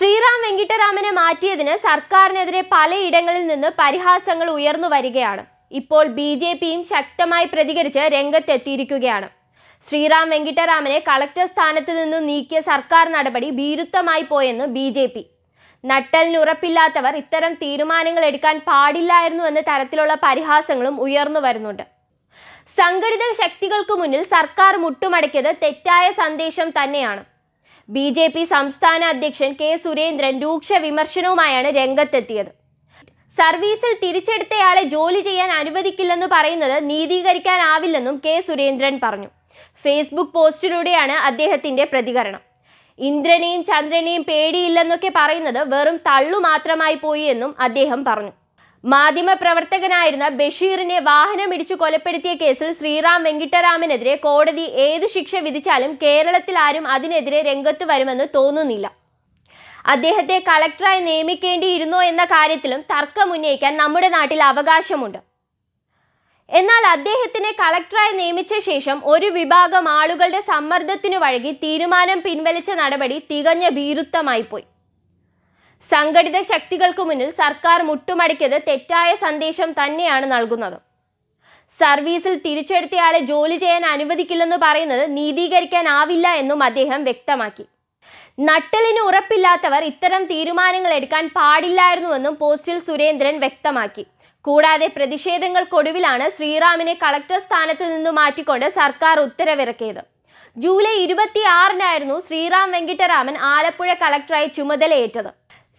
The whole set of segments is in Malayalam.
ശ്രീറാം വെങ്കിട്ടരാമനെ മാറ്റിയതിന് സർക്കാരിനെതിരെ പലയിടങ്ങളിൽ നിന്ന് പരിഹാസങ്ങൾ ഉയർന്നു വരികയാണ് ഇപ്പോൾ ബി ജെ പിയും ശക്തമായി പ്രതികരിച്ച് രംഗത്തെത്തിയിരിക്കുകയാണ് ശ്രീറാം വെങ്കിട്ടരാമനെ കളക്ടർ സ്ഥാനത്ത് നിന്ന് നീക്കിയ സർക്കാർ നടപടി ഭീരുത്തമായി പോയെന്ന് ബി ജെ പി നട്ടലിനുറപ്പില്ലാത്തവർ ഇത്തരം തീരുമാനങ്ങൾ എടുക്കാൻ പാടില്ലായിരുന്നു എന്ന തരത്തിലുള്ള പരിഹാസങ്ങളും ഉയർന്നു വരുന്നുണ്ട് സംഘടിത ശക്തികൾക്ക് മുന്നിൽ സർക്കാർ മുട്ടുമടക്കിയത് തെറ്റായ സന്ദേശം തന്നെയാണ് ബി ജെ പി സംസ്ഥാന അധ്യക്ഷൻ കെ സുരേന്ദ്രൻ രൂക്ഷ വിമർശനവുമായാണ് രംഗത്തെത്തിയത് സർവീസിൽ തിരിച്ചെടുത്തയാളെ ജോലി ചെയ്യാൻ അനുവദിക്കില്ലെന്ന് പറയുന്നത് നീതീകരിക്കാനാവില്ലെന്നും കെ സുരേന്ദ്രൻ പറഞ്ഞു ഫേസ്ബുക്ക് പോസ്റ്റിലൂടെയാണ് അദ്ദേഹത്തിന്റെ പ്രതികരണം ഇന്ദ്രനെയും ചന്ദ്രനെയും പേടിയില്ലെന്നൊക്കെ പറയുന്നത് വെറും തള്ളു മാത്രമായി പോയി എന്നും അദ്ദേഹം പറഞ്ഞു പ്രവർത്തകനായിരുന്ന ബഷീറിനെ ഇടിച്ചു കൊലപ്പെടുത്തിയ കേസിൽ ശ്രീറാം വെങ്കിട്ടരാമനെതിരെ കോടതി ഏത് ശിക്ഷ വിധിച്ചാലും കേരളത്തിൽ ആരും അതിനെതിരെ രംഗത്ത് വരുമെന്ന് തോന്നുന്നില്ല അദ്ദേഹത്തെ കളക്ടറായി നിയമിക്കേണ്ടിയിരുന്നോ എന്ന കാര്യത്തിലും തർക്കമുന്നയിക്കാൻ നമ്മുടെ നാട്ടിൽ അവകാശമുണ്ട് എന്നാൽ അദ്ദേഹത്തിനെ കളക്ടറായി നിയമിച്ച ശേഷം ഒരു വിഭാഗം ആളുകളുടെ സമ്മർദ്ദത്തിനു വഴങ്ങി തീരുമാനം പിൻവലിച്ച നടപടി തികഞ്ഞ ഭീരുത്വമായിപ്പോയി സംഘടിത ശക്തികൾക്ക് മുന്നിൽ സർക്കാർ മുട്ടുമടിക്കത് തെറ്റായ സന്ദേശം തന്നെയാണ് നൽകുന്നത് സർവീസിൽ തിരിച്ചെടുത്തയാളെ ജോലി ചെയ്യാൻ അനുവദിക്കില്ലെന്ന് പറയുന്നത് നീതീകരിക്കാനാവില്ല എന്നും അദ്ദേഹം വ്യക്തമാക്കി നട്ടലിന് ഉറപ്പില്ലാത്തവർ ഇത്തരം തീരുമാനങ്ങൾ എടുക്കാൻ പാടില്ലായിരുന്നുവെന്നും പോസ്റ്റിൽ സുരേന്ദ്രൻ വ്യക്തമാക്കി കൂടാതെ പ്രതിഷേധങ്ങൾക്കൊടുവിലാണ് ശ്രീറാമിനെ കളക്ടർ സ്ഥാനത്ത് നിന്ന് മാറ്റിക്കൊണ്ട് സർക്കാർ ഉത്തരവിറക്കിയത് ജൂലൈ ഇരുപത്തിയാറിനായിരുന്നു ശ്രീറാം വെങ്കിട്ടരാമൻ ആലപ്പുഴ കളക്ടറായി ചുമതലയേറ്റത്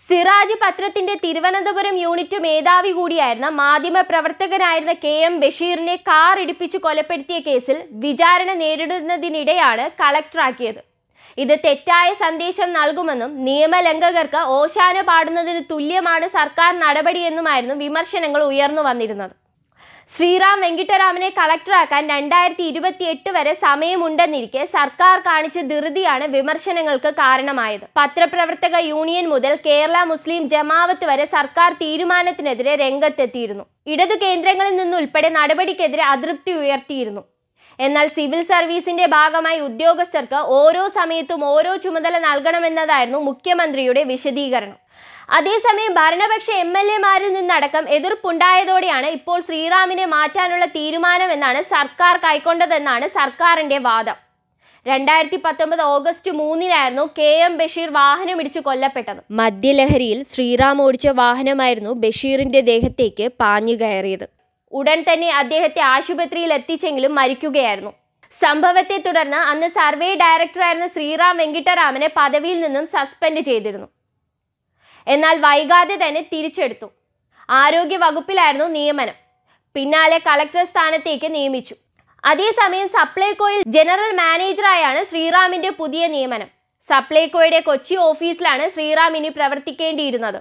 സിറാജ് പത്രത്തിന്റെ തിരുവനന്തപുരം യൂണിറ്റ് മേധാവി കൂടിയായിരുന്ന മാധ്യമ പ്രവർത്തകനായിരുന്ന കെ എം ബഷീറിനെ കാർ ഇടിപ്പിച്ച് കൊലപ്പെടുത്തിയ കേസിൽ വിചാരണ നേരിടുന്നതിനിടെയാണ് കളക്ടറാക്കിയത് ഇത് തെറ്റായ സന്ദേശം നൽകുമെന്നും നിയമലംഘകർക്ക് ഓശാന പാടുന്നതിന് തുല്യമാണ് സർക്കാർ നടപടിയെന്നുമായിരുന്നു വിമർശനങ്ങൾ ഉയർന്നു വന്നിരുന്നത് ശ്രീറാം വെങ്കിട്ടരാമനെ കളക്ടറാക്കാൻ രണ്ടായിരത്തി ഇരുപത്തി എട്ട് വരെ സമയമുണ്ടെന്നിരിക്കെ സർക്കാർ കാണിച്ച ധൃതിയാണ് വിമർശനങ്ങൾക്ക് കാരണമായത് പത്രപ്രവർത്തക യൂണിയൻ മുതൽ കേരള മുസ്ലിം ജമാവത്ത് വരെ സർക്കാർ തീരുമാനത്തിനെതിരെ രംഗത്തെത്തിയിരുന്നു ഇടതു കേന്ദ്രങ്ങളിൽ നിന്നുൾപ്പെടെ നടപടിക്കെതിരെ അതൃപ്തി ഉയർത്തിയിരുന്നു എന്നാൽ സിവിൽ സർവീസിന്റെ ഭാഗമായി ഉദ്യോഗസ്ഥർക്ക് ഓരോ സമയത്തും ഓരോ ചുമതല നൽകണമെന്നതായിരുന്നു മുഖ്യമന്ത്രിയുടെ വിശദീകരണം അതേസമയം ഭരണപക്ഷ എം എൽ എമാരിൽ നിന്നടക്കം എതിർപ്പുണ്ടായതോടെയാണ് ഇപ്പോൾ ശ്രീറാമിനെ മാറ്റാനുള്ള തീരുമാനമെന്നാണ് സർക്കാർ കൈക്കൊണ്ടതെന്നാണ് സർക്കാരിന്റെ വാദം രണ്ടായിരത്തി പത്തൊമ്പത് ഓഗസ്റ്റ് മൂന്നിനായിരുന്നു കെ എം ബഷീർ വാഹനമിടിച്ച് കൊല്ലപ്പെട്ടത് മദ്യലഹരിയിൽ ശ്രീറാം ഓടിച്ച വാഹനമായിരുന്നു ബഷീറിന്റെ ദേഹത്തേക്ക് പാഞ്ഞു കയറിയത് ഉടൻ തന്നെ അദ്ദേഹത്തെ ആശുപത്രിയിൽ എത്തിച്ചെങ്കിലും മരിക്കുകയായിരുന്നു സംഭവത്തെ തുടർന്ന് അന്ന് സർവേ ഡയറക്ടറായിരുന്ന ശ്രീറാം വെങ്കിട്ടരാമനെ പദവിയിൽ നിന്നും സസ്പെൻഡ് ചെയ്തിരുന്നു എന്നാൽ വൈകാതെ തന്നെ തിരിച്ചെടുത്തു ആരോഗ്യ വകുപ്പിലായിരുന്നു നിയമനം പിന്നാലെ കളക്ടർ സ്ഥാനത്തേക്ക് നിയമിച്ചു അതേസമയം സപ്ലൈകോയിൽ ജനറൽ മാനേജറായാണ് ശ്രീറാമിന്റെ പുതിയ നിയമനം സപ്ലൈകോയുടെ കൊച്ചി ഓഫീസിലാണ് ശ്രീറാം ഇനി പ്രവർത്തിക്കേണ്ടിയിരുന്നത്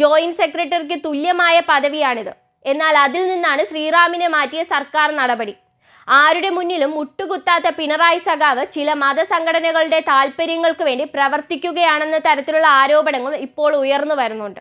ജോയിന്റ് സെക്രട്ടറിക്ക് തുല്യമായ പദവിയാണിത് എന്നാൽ അതിൽ നിന്നാണ് ശ്രീറാമിനെ മാറ്റിയ സർക്കാർ നടപടി ആരുടെ മുന്നിലും മുട്ടുകുത്താത്ത പിണറായി സഖാവ് ചില മതസംഘടനകളുടെ താല്പര്യങ്ങൾക്ക് വേണ്ടി പ്രവർത്തിക്കുകയാണെന്ന തരത്തിലുള്ള ആരോപണങ്ങൾ ഇപ്പോൾ ഉയർന്നു വരുന്നുണ്ട്